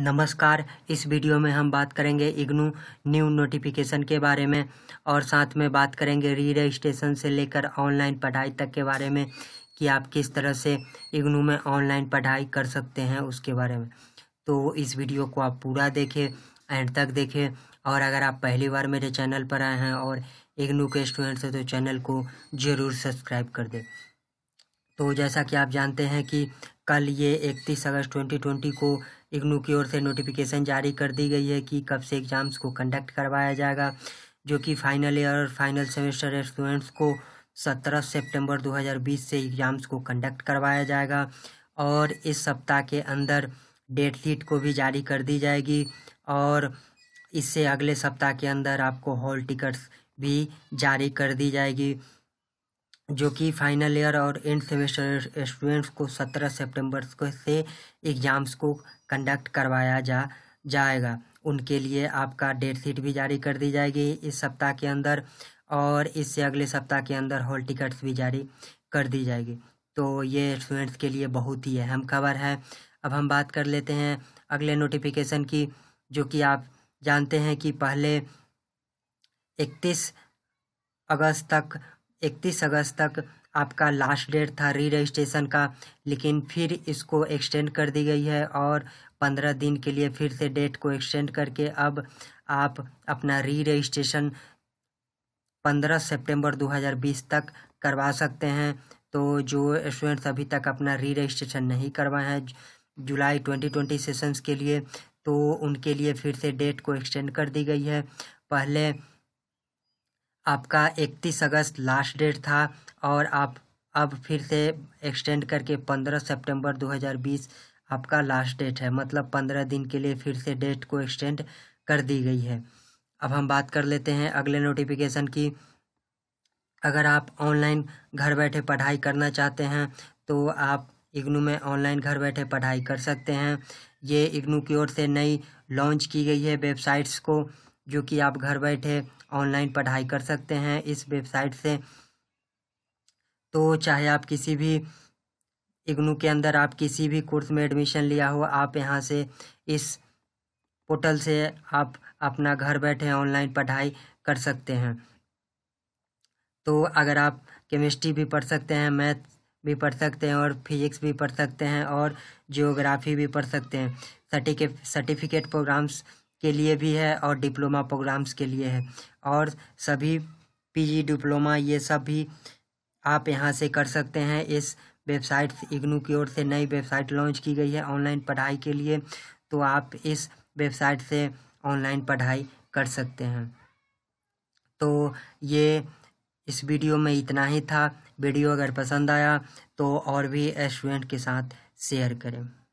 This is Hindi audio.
नमस्कार इस वीडियो में हम बात करेंगे इग्नू न्यू नोटिफिकेशन के बारे में और साथ में बात करेंगे री रजिस्ट्रेशन से लेकर ऑनलाइन पढ़ाई तक के बारे में कि आप किस तरह से इग्नू में ऑनलाइन पढ़ाई कर सकते हैं उसके बारे में तो इस वीडियो को आप पूरा देखें एंड तक देखें और अगर आप पहली बार मेरे चैनल पर आए हैं और इग्नू के स्टूडेंट्स हैं तो चैनल को ज़रूर सब्सक्राइब कर दें तो जैसा कि आप जानते हैं कि कल ये इकतीस अगस्त ट्वेंटी को इग्नू की ओर से नोटिफिकेशन जारी कर दी गई है कि कब से एग्ज़ाम्स को कंडक्ट करवाया जाएगा जो कि फाइनल ईयर और फाइनल सेमेस्टर स्टूडेंट्स को 17 सितंबर 2020 से एग्ज़ाम्स को कंडक्ट करवाया जाएगा और इस सप्ताह के अंदर डेट शीट को भी जारी कर दी जाएगी और इससे अगले सप्ताह के अंदर आपको हॉल टिकट्स भी जारी कर दी जाएगी जो कि फाइनल ईयर और एंड सेमेस्टर स्टूडेंट्स को सत्रह सितंबर को से एग्ज़ाम्स को कंडक्ट करवाया जा जाएगा उनके लिए आपका डेट शीट भी जारी कर दी जाएगी इस सप्ताह के अंदर और इससे अगले सप्ताह के अंदर हॉल टिकट्स भी जारी कर दी जाएगी तो ये स्टूडेंट्स के लिए बहुत ही अहम खबर है अब हम बात कर लेते हैं अगले नोटिफिकेशन की जो कि आप जानते हैं कि पहले इकतीस अगस्त तक इकतीस अगस्त तक आपका लास्ट डेट था री रजिस्ट्रेशन का लेकिन फिर इसको एक्सटेंड कर दी गई है और पंद्रह दिन के लिए फिर से डेट को एक्सटेंड करके अब आप अपना री रजिस्ट्रेशन पंद्रह सितंबर 2020 तक करवा सकते हैं तो जो स्टूडेंट्स अभी तक अपना री रजिस्ट्रेशन नहीं करवाए हैं जुलाई 2020 सेशंस के लिए तो उनके लिए फिर से डेट को एक्सटेंड कर दी गई है पहले आपका इकतीस अगस्त लास्ट डेट था और आप अब फिर से एक्सटेंड करके पंद्रह सितंबर 2020 आपका लास्ट डेट है मतलब पंद्रह दिन के लिए फिर से डेट को एक्सटेंड कर दी गई है अब हम बात कर लेते हैं अगले नोटिफिकेशन की अगर आप ऑनलाइन घर बैठे पढ़ाई करना चाहते हैं तो आप इग्नू में ऑनलाइन घर बैठे पढ़ाई कर सकते हैं ये इग्नू की ओर से नई लॉन्च की गई है वेबसाइट्स को जो कि आप घर बैठे ऑनलाइन पढ़ाई कर सकते हैं इस वेबसाइट से तो चाहे आप किसी भी इग्नू के अंदर आप किसी भी कोर्स में एडमिशन लिया हो आप यहाँ से इस पोर्टल से आप अपना घर बैठे ऑनलाइन पढ़ाई कर सकते हैं तो अगर आप केमिस्ट्री भी पढ़ सकते हैं मैथ भी पढ़ सकते हैं और फिजिक्स भी पढ़ सकते हैं और जियोग्राफी भी पढ़ सकते हैं सर्टिफिकेट प्रोग्राम्स के लिए भी है और डिप्लोमा प्रोग्राम्स के लिए है और सभी पीजी डिप्लोमा ये सब भी आप यहाँ से कर सकते हैं इस वेबसाइट इग्नू की ओर से नई वेबसाइट लॉन्च की गई है ऑनलाइन पढ़ाई के लिए तो आप इस वेबसाइट से ऑनलाइन पढ़ाई कर सकते हैं तो ये इस वीडियो में इतना ही था वीडियो अगर पसंद आया तो और भी स्टूडेंट के साथ शेयर करें